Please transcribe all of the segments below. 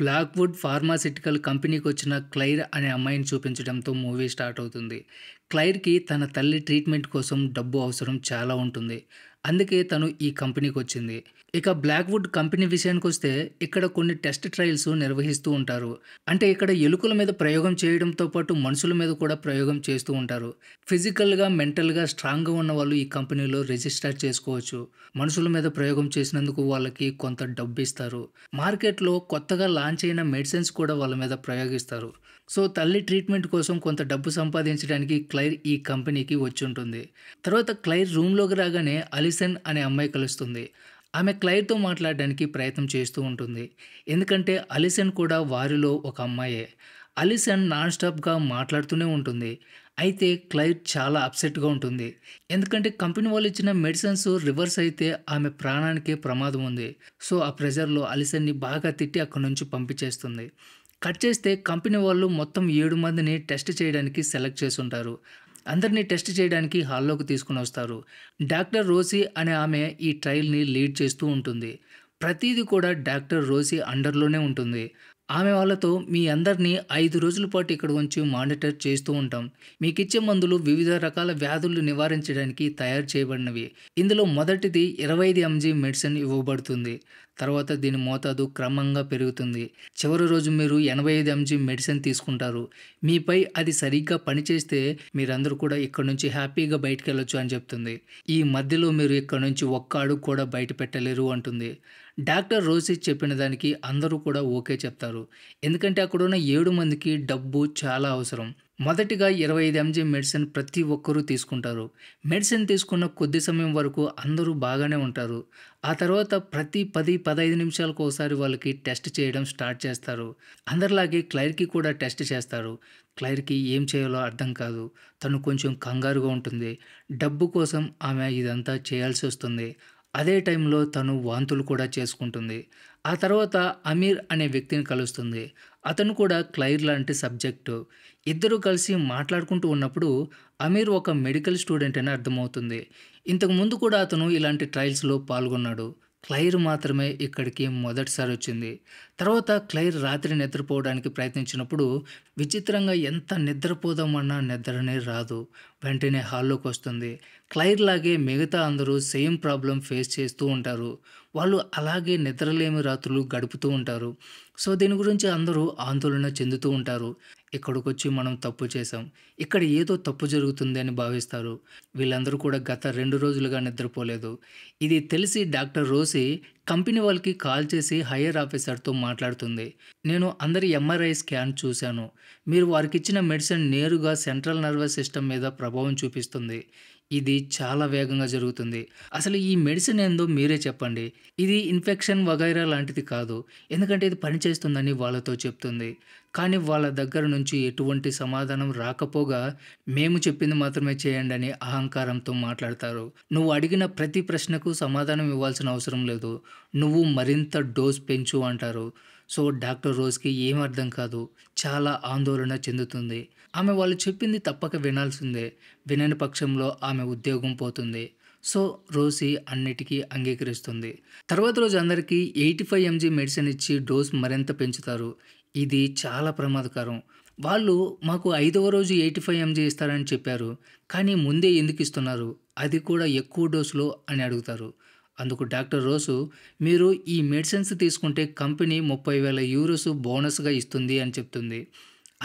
Blackwood pharmaceutical కంపెనీకి వచ్చిన Claire అనే అమ్మాయిని చూపించడంతో మూవీ స్టార్ట్ అవుతుంది క్లైర్కి తన తల్లి ట్రీట్మెంట్ కోసం డబ్బు అవసరం చాలా ఉంటుంది అందుకే తను ఈ కంపెనీకి వచ్చింది ఇక బ్లాక్వుడ్ కంపెనీ విషయానికి వస్తే ఇక్కడ కొన్ని టెస్ట్ ట్రయల్స్ నిర్వహిస్తూ ఉంటారు అంటే ఇక్కడ ఎలుకల మీద ప్రయోగం చేయడంతో పాటు మనుషుల మీద కూడా ప్రయోగం చేస్తూ ఉంటారు ఫిజికల్గా మెంటల్గా స్ట్రాంగ్గా ఉన్న వాళ్ళు ఈ కంపెనీలో రిజిస్టర్ చేసుకోవచ్చు మనుషుల మీద ప్రయోగం చేసినందుకు వాళ్ళకి కొంత డబ్బు ఇస్తారు మార్కెట్లో కొత్తగా లాంచ్ అయిన మెడిసిన్స్ కూడా వాళ్ళ మీద ప్రయోగిస్తారు సో తల్లి ట్రీట్మెంట్ కోసం కొంత డబ్బు సంపాదించడానికి క్లైర్ ఈ కంపెనీకి వచ్చి ఉంటుంది తర్వాత క్లైర్ రూమ్లోకి రాగానే అలిసన్ అనే అమ్మాయి కలుస్తుంది ఆమె క్లైర్తో మాట్లాడడానికి ప్రయత్నం చేస్తూ ఉంటుంది ఎందుకంటే అలిసన్ కూడా వారిలో ఒక అమ్మాయే అలిసన్ నాన్ స్టాప్గా మాట్లాడుతూనే ఉంటుంది అయితే క్లైర్ చాలా అప్సెట్గా ఉంటుంది ఎందుకంటే కంపెనీ వాళ్ళు ఇచ్చిన మెడిసిన్స్ రివర్స్ అయితే ఆమె ప్రాణానికే ప్రమాదం ఉంది సో ఆ ప్రెజర్లో అలిసన్ని బాగా తిట్టి అక్కడి నుంచి పంపించేస్తుంది కట్ చేస్తే కంపెనీ వాళ్ళు మొత్తం ఏడు మందిని టెస్ట్ చేయడానికి సెలెక్ట్ ఉంటారు అందరినీ టెస్ట్ చేయడానికి హాల్లోకి తీసుకుని వస్తారు డాక్టర్ రోసీ అనే ఆమె ఈ ట్రయల్ని లీడ్ చేస్తూ ఉంటుంది ప్రతిదీ కూడా డాక్టర్ రోసీ అండర్లోనే ఉంటుంది ఆమె వాళ్ళతో మీ అందరినీ ఐదు రోజుల పాటు ఇక్కడ ఉంచి మానిటర్ చేస్తూ ఉంటాం మీకు ఇచ్చే మందులు వివిధ రకాల వ్యాధులు నివారించడానికి తయారు చేయబడినవి ఇందులో మొదటిది ఇరవై ఐదు ఎంజీ మెడిసిన్ ఇవ్వబడుతుంది తర్వాత దీని మోతాదు క్రమంగా పెరుగుతుంది చివరి రోజు మీరు ఎనభై ఐదు ఎంజీ మెడిసిన్ తీసుకుంటారు మీపై అది సరిగ్గా పనిచేస్తే మీరందరూ కూడా ఇక్కడ నుంచి హ్యాపీగా బయటకు వెళ్ళొచ్చు అని చెప్తుంది ఈ మధ్యలో మీరు ఇక్కడ నుంచి ఒక్క అడుగు కూడా బయట పెట్టలేరు అంటుంది డాక్టర్ రోసి చెప్పిన దానికి అందరూ కూడా ఓకే చెప్తారు ఎందుకంటే అక్కడ ఉన్న ఏడు మందికి డబ్బు చాలా అవసరం మొదటిగా ఇరవై ఐదు ఎంజీ మెడిసిన్ ప్రతి ఒక్కరూ తీసుకుంటారు మెడిసిన్ తీసుకున్న కొద్ది సమయం వరకు అందరూ బాగానే ఉంటారు ఆ తర్వాత ప్రతి పది పదహైదు నిమిషాలకు ఒకసారి వాళ్ళకి టెస్ట్ చేయడం స్టార్ట్ చేస్తారు అందరిలాగే క్లైర్కి కూడా టెస్ట్ చేస్తారు క్లైర్కి ఏం చేయాలో అర్థం కాదు తను కొంచెం కంగారుగా ఉంటుంది డబ్బు కోసం ఆమె ఇదంతా చేయాల్సి వస్తుంది అదే టైంలో తను వాంతులు కూడా చేసుకుంటుంది ఆ తర్వాత అమీర్ అనే వ్యక్తిని కలుస్తుంది అతను కూడా క్లైర్ లాంటి సబ్జెక్టు ఇద్దరూ కలిసి మాట్లాడుకుంటూ ఉన్నప్పుడు అమీర్ ఒక మెడికల్ స్టూడెంట్ అని అర్థమవుతుంది ఇంతకు ముందు కూడా అతను ఇలాంటి ట్రయల్స్లో పాల్గొన్నాడు క్లైర్ మాత్రమే ఇక్కడికి మొదటిసారి వచ్చింది తర్వాత క్లైర్ రాత్రి నిద్రపోవడానికి ప్రయత్నించినప్పుడు విచిత్రంగా ఎంత నిద్రపోదామన్నా నిద్రనే రాదు వెంటనే హాల్లోకి వస్తుంది క్లైర్ లాగే మిగతా అందరూ సేమ్ ప్రాబ్లం ఫేస్ చేస్తూ ఉంటారు వాళ్ళు అలాగే నిద్రలేమి రాత్రులు గడుపుతూ ఉంటారు సో దీని గురించి అందరూ ఆందోళన చెందుతూ ఉంటారు ఇక్కడికొచ్చి మనం తప్పు చేసాం ఇక్కడ ఏదో తప్పు జరుగుతుంది అని భావిస్తారు వీళ్ళందరూ కూడా గత రెండు రోజులుగా నిద్రపోలేదు ఇది తెలిసి డాక్టర్ రోసి కంపెనీ వాళ్ళకి కాల్ చేసి హయ్యర్ ఆఫీసర్తో మాట్లాడుతుంది నేను అందరి ఎంఆర్ఐ స్కాన్ చూశాను మీరు వారికి ఇచ్చిన మెడిసిన్ నేరుగా సెంట్రల్ నర్వస్ సిస్టమ్ మీద ప్రభావం చూపిస్తుంది ఇది చాలా వేగంగా జరుగుతుంది అసలు ఈ మెడిసిన్ ఏందో మీరే చెప్పండి ఇది ఇన్ఫెక్షన్ వగైరా లాంటిది కాదు ఎందుకంటే ఇది పనిచేస్తుందని వాళ్ళతో చెప్తుంది కానీ వాళ్ళ దగ్గర నుంచి ఎటువంటి సమాధానం రాకపోగా మేము చెప్పింది మాత్రమే చేయండి అని అహంకారంతో మాట్లాడతారు నువ్వు అడిగిన ప్రతి ప్రశ్నకు సమాధానం ఇవ్వాల్సిన అవసరం లేదు నువ్వు మరింత డోస్ పెంచు అంటారు సో డాక్టర్ రోజ్కి ఏం అర్థం కాదు చాలా ఆందోళన చెందుతుంది ఆమె వాళ్ళు చెప్పింది తప్పక వినాల్సిందే వినని పక్షంలో ఆమె ఉద్యోగం పోతుంది సో రోజీ అన్నిటికీ అంగీకరిస్తుంది తర్వాత రోజు అందరికీ ఎయిటీ ఫైవ్ ఎంజీ మెడిసిన్ ఇచ్చి డోస్ మరింత పెంచుతారు ఇది చాలా ప్రమాదకరం వాళ్ళు మాకు ఐదవ రోజు ఎయిటీ ఫైవ్ ఎంజీ ఇస్తారని చెప్పారు కానీ ముందే ఎందుకు ఇస్తున్నారు అది కూడా ఎక్కువ డోసులో అని అడుగుతారు అందుకు డాక్టర్ రోసు మీరు ఈ మెడిసిన్స్ తీసుకుంటే కంపెనీ ముప్పై వేల యూరోస్ బోనస్గా ఇస్తుంది అని చెప్తుంది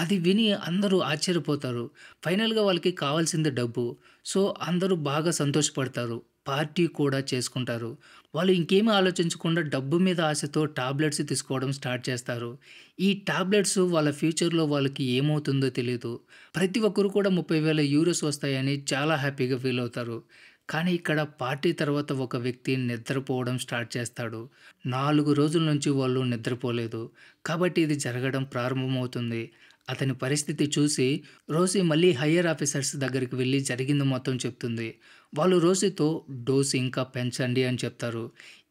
అది విని అందరూ ఆశ్చర్యపోతారు ఫైనల్గా వాళ్ళకి కావాల్సింది డబ్బు సో అందరూ బాగా సంతోషపడతారు పార్టీ కూడా చేసుకుంటారు వాళ్ళు ఇంకేమీ ఆలోచించకుండా డబ్బు మీద ఆశతో టాబ్లెట్స్ తీసుకోవడం స్టార్ట్ చేస్తారు ఈ టాబ్లెట్స్ వాళ్ళ ఫ్యూచర్లో వాళ్ళకి ఏమవుతుందో తెలియదు ప్రతి ఒక్కరు కూడా ముప్పై వేల యూరోస్ వస్తాయని చాలా హ్యాపీగా ఫీల్ అవుతారు కానీ ఇక్కడ పార్టీ తర్వాత ఒక వ్యక్తి నిద్రపోవడం స్టార్ట్ చేస్తాడు నాలుగు రోజుల నుంచి వాళ్ళు నిద్రపోలేదు కాబట్టి ఇది జరగడం ప్రారంభమవుతుంది అతని పరిస్థితి చూసి రోసీ మళ్ళీ హయ్యర్ ఆఫీసర్స్ దగ్గరికి వెళ్ళి జరిగింది మొత్తం చెప్తుంది వాళ్ళు రోసీతో డోస్ ఇంకా పెంచండి అని చెప్తారు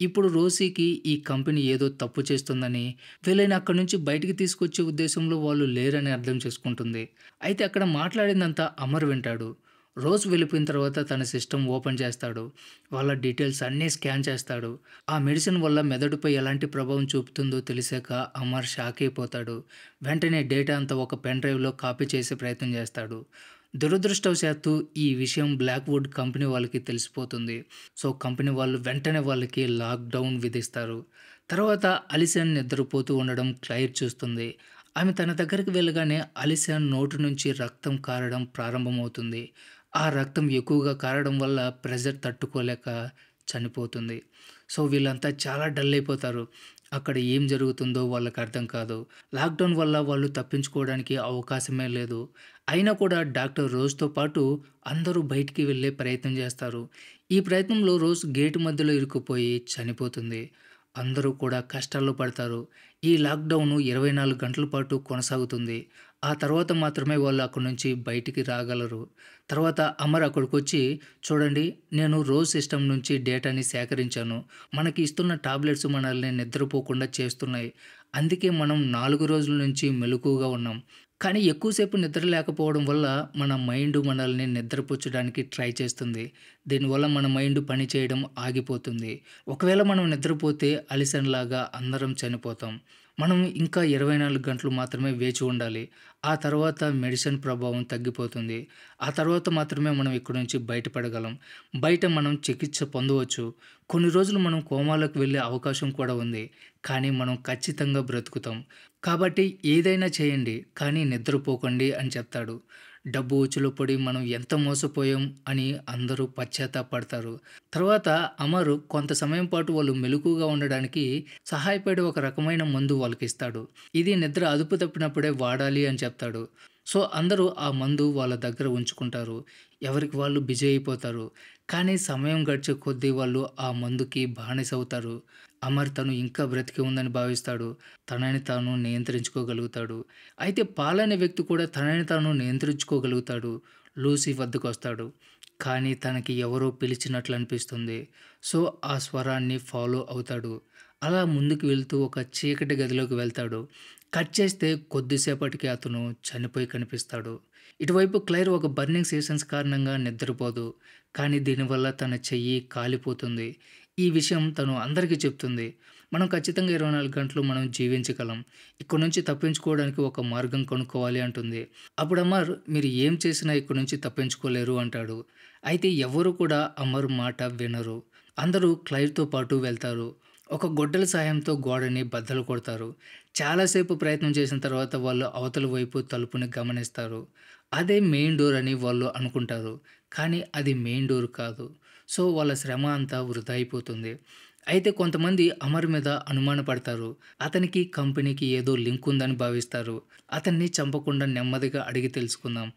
ఇప్పుడు రోసీకి ఈ కంపెనీ ఏదో తప్పు చేస్తుందని వీళ్ళని అక్కడి నుంచి బయటికి తీసుకొచ్చే ఉద్దేశంలో వాళ్ళు లేరని అర్థం చేసుకుంటుంది అయితే అక్కడ మాట్లాడిందంతా అమర్ వింటాడు రోజ్ వెళ్ళిపోయిన తర్వాత తన సిస్టమ్ ఓపెన్ చేస్తాడు వాళ్ళ డీటెయిల్స్ అన్నీ స్కాన్ చేస్తాడు ఆ మెడిసిన్ వల్ల మెదడుపై ఎలాంటి ప్రభావం చూపుతుందో తెలిసాక అమర్ షాక్ అయిపోతాడు వెంటనే డేటా అంతా ఒక పెన్ డ్రైవ్లో కాపీ చేసే ప్రయత్నం చేస్తాడు దురదృష్టవశాత్తు ఈ విషయం బ్లాక్వుడ్ కంపెనీ వాళ్ళకి తెలిసిపోతుంది సో కంపెనీ వాళ్ళు వెంటనే వాళ్ళకి లాక్డౌన్ విధిస్తారు తర్వాత అలిసన్ నిద్రపోతూ ఉండడం క్లైర్ చూస్తుంది ఆమె తన దగ్గరికి వెళ్ళగానే అలిసన్ నోటు నుంచి రక్తం కారడం ప్రారంభమవుతుంది ఆ రక్తం ఎక్కువగా కారడం వల్ల ప్రెజర్ తట్టుకోలేక చనిపోతుంది సో వీళ్ళంతా చాలా డల్ అయిపోతారు అక్కడ ఏం జరుగుతుందో వాళ్ళకి అర్థం కాదు లాక్డౌన్ వల్ల వాళ్ళు తప్పించుకోవడానికి అవకాశమే లేదు అయినా కూడా డాక్టర్ రోజుతో పాటు అందరూ బయటికి వెళ్ళే ప్రయత్నం చేస్తారు ఈ ప్రయత్నంలో రోజ్ గేటు మధ్యలో ఇరుక్కుపోయి చనిపోతుంది అందరూ కూడా కష్టాల్లో పడతారు ఈ లాక్డౌన్ ఇరవై నాలుగు గంటల పాటు కొనసాగుతుంది ఆ తర్వాత మాత్రమే వాళ్ళు అక్కడి నుంచి బయటికి రాగలరు తర్వాత అమర్ అక్కడికి వచ్చి చూడండి నేను రోజ్ సిస్టమ్ నుంచి డేటాని సేకరించాను మనకి ఇస్తున్న టాబ్లెట్స్ మనల్ని నిద్రపోకుండా చేస్తున్నాయి అందుకే మనం నాలుగు రోజుల నుంచి మెలకుగా ఉన్నాం కానీ ఎక్కువసేపు నిద్ర లేకపోవడం వల్ల మన మైండ్ మనల్ని నిద్రపుచ్చడానికి ట్రై చేస్తుంది దీనివల్ల మన మైండ్ పనిచేయడం ఆగిపోతుంది ఒకవేళ మనం నిద్రపోతే అలిసన్లాగా అందరం చనిపోతాం మనం ఇంకా ఇరవై నాలుగు గంటలు మాత్రమే వేచి ఉండాలి ఆ తర్వాత మెడిసిన్ ప్రభావం తగ్గిపోతుంది ఆ తర్వాత మాత్రమే మనం ఇక్కడి నుంచి బయటపడగలం బయట మనం చికిత్స పొందవచ్చు కొన్ని రోజులు మనం కోమాలకు వెళ్ళే అవకాశం కూడా ఉంది కానీ మనం ఖచ్చితంగా బ్రతుకుతాం కాబట్టి ఏదైనా చేయండి కానీ నిద్రపోకండి అని చెప్తాడు డబ్బు ఉచ్చులో పడి మనం ఎంత మోసపోయాం అని అందరూ పశ్చాత్తాపడతారు తర్వాత అమరు కొంత సమయం పాటు వాళ్ళు మెలుకుగా ఉండడానికి సహాయపడే ఒక రకమైన మందు వాళ్ళకి ఇస్తాడు ఇది నిద్ర అదుపు తప్పినప్పుడే వాడాలి అని చెప్తాడు సో అందరూ ఆ మందు వాళ్ళ దగ్గర ఉంచుకుంటారు ఎవరికి వాళ్ళు బిజీ అయిపోతారు కానీ సమయం గడిచే కొద్దీ వాళ్ళు ఆ మందుకి బానిసవుతారు అమర్ తను ఇంకా బ్రతికి ఉందని భావిస్తాడు తనని తాను నియంత్రించుకోగలుగుతాడు అయితే పాలనే వ్యక్తి కూడా తనని తాను నియంత్రించుకోగలుగుతాడు లూసీ వద్దకు వస్తాడు కానీ తనకి ఎవరో పిలిచినట్లు అనిపిస్తుంది సో ఆ స్వరాన్ని ఫాలో అవుతాడు అలా ముందుకు వెళ్తూ ఒక చీకటి గదిలోకి వెళ్తాడు కట్ చేస్తే కొద్దిసేపటికి అతను చనిపోయి కనిపిస్తాడు ఇటువైపు క్లైర్ ఒక బర్నింగ్ సీజన్స్ కారణంగా నిద్రపోదు కానీ దీనివల్ల తన చెయ్యి కాలిపోతుంది ఈ విషయం తను అందరికీ చెప్తుంది మనం ఖచ్చితంగా ఇరవై నాలుగు గంటలు మనం జీవించగలం ఇక్కడ నుంచి తప్పించుకోవడానికి ఒక మార్గం కనుక్కోవాలి అంటుంది అప్పుడు అమర్ మీరు ఏం చేసినా ఇక్కడ నుంచి తప్పించుకోలేరు అంటాడు అయితే ఎవరు కూడా అమర్ మాట వినరు అందరూ క్లైవ్తో పాటు వెళ్తారు ఒక గొడ్డల సాయంతో గోడని బద్దలు కొడతారు చాలాసేపు ప్రయత్నం చేసిన తర్వాత వాళ్ళు అవతల వైపు తలుపుని గమనిస్తారు అదే మెయిన్ డోర్ అని వాళ్ళు అనుకుంటారు కానీ అది మెయిన్ డోర్ కాదు సో వాళ్ళ శ్రమ అంతా వృధా అయిపోతుంది అయితే కొంతమంది అమర్ మీద అనుమానపడతారు అతనికి కంపెనీకి ఏదో లింక్ ఉందని భావిస్తారు అతన్ని చంపకుండా నెమ్మదిగా అడిగి తెలుసుకుందాం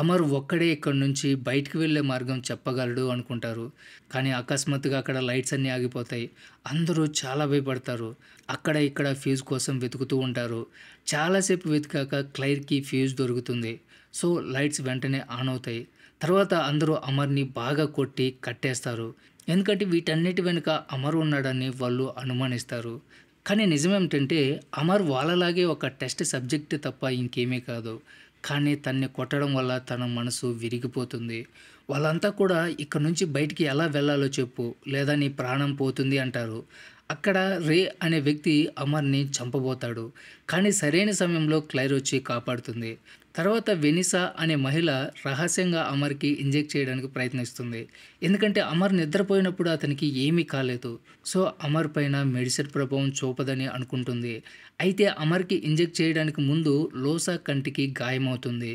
అమర్ ఒక్కడే ఇక్కడి నుంచి బయటికి వెళ్ళే మార్గం చెప్పగలడు అనుకుంటారు కానీ అకస్మాత్తుగా అక్కడ లైట్స్ అన్నీ ఆగిపోతాయి అందరూ చాలా భయపడతారు అక్కడ ఇక్కడ ఫ్యూజ్ కోసం వెతుకుతూ ఉంటారు చాలాసేపు వెతికాక క్లైర్కి ఫ్యూజ్ దొరుకుతుంది సో లైట్స్ వెంటనే ఆన్ అవుతాయి తర్వాత అందరూ అమర్ని బాగా కొట్టి కట్టేస్తారు ఎందుకంటే వీటన్నిటి వెనుక అమర్ ఉన్నాడని వాళ్ళు అనుమానిస్తారు కానీ నిజమేమిటంటే అమర్ వాళ్ళలాగే ఒక టెస్ట్ సబ్జెక్ట్ తప్ప ఇంకేమీ కాదు కానీ తన్ని కొట్టడం వల్ల తన మనసు విరిగిపోతుంది వాళ్ళంతా కూడా ఇక్కడ నుంచి బయటికి ఎలా వెళ్ళాలో చెప్పు లేదా నీ ప్రాణం పోతుంది అంటారు అక్కడ రే అనే వ్యక్తి అమర్ని చంపబోతాడు కానీ సరైన సమయంలో క్లైర్ వచ్చి కాపాడుతుంది తర్వాత వెనిసా అనే మహిళ రహస్యంగా అమర్కి ఇంజెక్ట్ చేయడానికి ప్రయత్నిస్తుంది ఎందుకంటే అమర్ నిద్రపోయినప్పుడు అతనికి ఏమీ కాలేదు సో అమర్ పైన మెడిసిన్ ప్రభావం చూపదని అనుకుంటుంది అయితే అమర్కి ఇంజెక్ట్ చేయడానికి ముందు లోసా కంటికి గాయమవుతుంది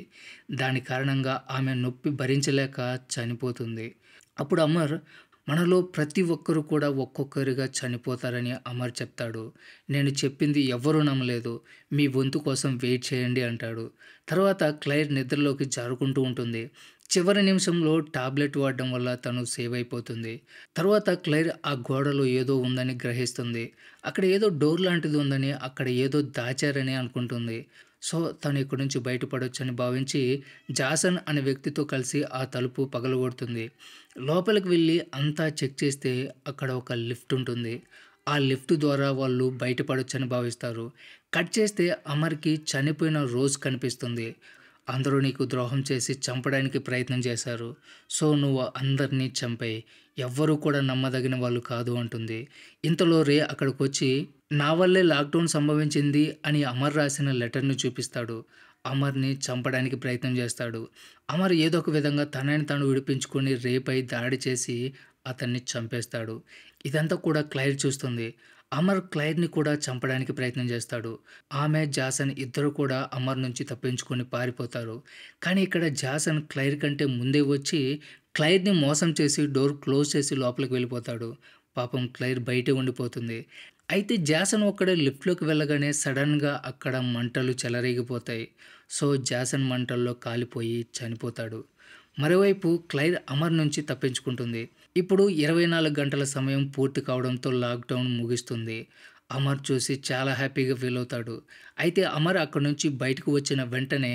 దాని కారణంగా ఆమె నొప్పి భరించలేక చనిపోతుంది అప్పుడు అమర్ మనలో ప్రతి ఒక్కరు కూడా ఒక్కొక్కరిగా చనిపోతారని అమర్ చెప్తాడు నేను చెప్పింది ఎవ్వరూ నమ్మలేదు మీ వంతు కోసం వెయిట్ చేయండి అంటాడు తర్వాత క్లైర్ నిద్రలోకి జారుకుంటూ ఉంటుంది చివరి నిమిషంలో టాబ్లెట్ వాడడం వల్ల తను సేవ్ అయిపోతుంది తర్వాత క్లైర్ ఆ గోడలో ఏదో ఉందని గ్రహిస్తుంది అక్కడ ఏదో డోర్ లాంటిది ఉందని అక్కడ ఏదో దాచారని అనుకుంటుంది సో తను ఇక్కడ నుంచి బయటపడొచ్చని భావించి జాసన్ అనే వ్యక్తితో కలిసి ఆ తలుపు పగలగొడుతుంది లోపలికి వెళ్ళి అంతా చెక్ చేస్తే అక్కడ ఒక లిఫ్ట్ ఉంటుంది ఆ లిఫ్ట్ ద్వారా వాళ్ళు బయటపడొచ్చని భావిస్తారు కట్ చేస్తే అమర్కి చనిపోయిన రోజు కనిపిస్తుంది అందరూ నీకు ద్రోహం చేసి చంపడానికి ప్రయత్నం చేశారు సో నువ్వు అందరినీ చంపాయి ఎవ్వరూ కూడా నమ్మదగిన వాళ్ళు కాదు అంటుంది ఇంతలో రే అక్కడికి వచ్చి నా వల్లే లాక్డౌన్ సంభవించింది అని అమర్ రాసిన లెటర్ను చూపిస్తాడు అమర్ని చంపడానికి ప్రయత్నం చేస్తాడు అమర్ ఏదో ఒక విధంగా తనని తను విడిపించుకొని రేపై దాడి చేసి అతన్ని చంపేస్తాడు ఇదంతా కూడా క్లైర్ చూస్తుంది అమర్ క్లైర్ని కూడా చంపడానికి ప్రయత్నం చేస్తాడు ఆమె జాసన్ ఇద్దరు కూడా అమర్ నుంచి తప్పించుకొని పారిపోతారు కానీ ఇక్కడ జాసన్ క్లైర్ కంటే ముందే వచ్చి క్లైర్ని మోసం చేసి డోర్ క్లోజ్ చేసి లోపలికి వెళ్ళిపోతాడు పాపం క్లైర్ బయటే ఉండిపోతుంది అయితే జాసన్ ఒక్కడే లిఫ్ట్లోకి వెళ్ళగానే సడన్గా అక్కడ మంటలు చెలరేగిపోతాయి సో జాసన్ మంటల్లో కాలిపోయి చనిపోతాడు మరోవైపు క్లైర్ అమర్ నుంచి తప్పించుకుంటుంది ఇప్పుడు ఇరవై నాలుగు గంటల సమయం పూర్తి కావడంతో లాక్డౌన్ ముగిస్తుంది అమర్ చూసి చాలా హ్యాపీగా ఫీల్ అవుతాడు అయితే అమర్ అక్కడి నుంచి బయటకు వచ్చిన వెంటనే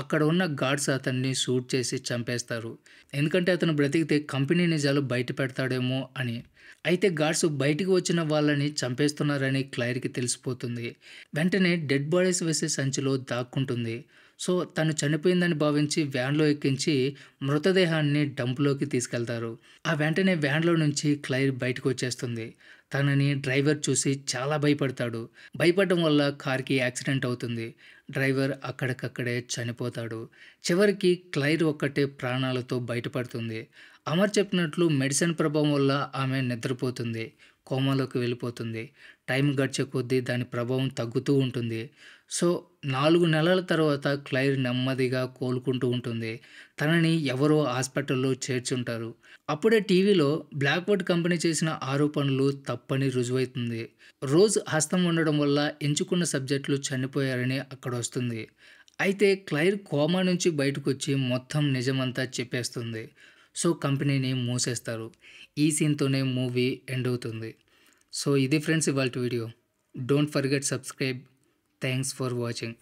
అక్కడ ఉన్న గాడ్స్ అతన్ని షూట్ చేసి చంపేస్తారు ఎందుకంటే అతను బ్రతికితే కంపెనీ నిజాలు బయట పెడతాడేమో అని అయితే గాడ్స్ బయటికి వచ్చిన వాళ్ళని చంపేస్తున్నారని క్లైర్కి తెలిసిపోతుంది వెంటనే డెడ్ బాడీస్ వేసే సంచిలో దాక్కుంటుంది సో తను చనిపోయిందని భావించి వ్యాన్లో ఎక్కించి మృతదేహాన్ని డంప్లోకి తీసుకెళ్తారు ఆ వెంటనే వ్యాన్లో నుంచి క్లైర్ బయటకు వచ్చేస్తుంది తనని డ్రైవర్ చూసి చాలా భయపడతాడు భయపడటం వల్ల కార్కి యాక్సిడెంట్ అవుతుంది డ్రైవర్ అక్కడికక్కడే చనిపోతాడు చివరికి క్లైర్ ఒక్కటే ప్రాణాలతో బయటపడుతుంది అమర్ చెప్పినట్లు మెడిసిన్ ప్రభావం వల్ల ఆమె నిద్రపోతుంది కోమాలోకి వెళ్ళిపోతుంది టైం గడిచే కొద్దీ దాని ప్రభావం తగ్గుతూ ఉంటుంది సో నాలుగు నెలల తర్వాత క్లైర్ నెమ్మదిగా కోలుకుంటూ ఉంటుంది తనని ఎవరో హాస్పిటల్లో చేర్చుంటారు అప్పుడే టీవీలో బ్లాక్వుడ్ కంపెనీ చేసిన ఆరోపణలు తప్పని రుజువైతుంది రోజ్ హస్తం ఉండడం వల్ల ఎంచుకున్న సబ్జెక్టులు చనిపోయారని అక్కడ వస్తుంది అయితే క్లైర్ కోమా నుంచి బయటకు వచ్చి మొత్తం నిజమంతా చెప్పేస్తుంది సో కంపెనీని మూసేస్తారు ఈ సీన్తోనే మూవీ ఎండ్ అవుతుంది So, this is about video. Don't forget subscribe. Thanks for watching.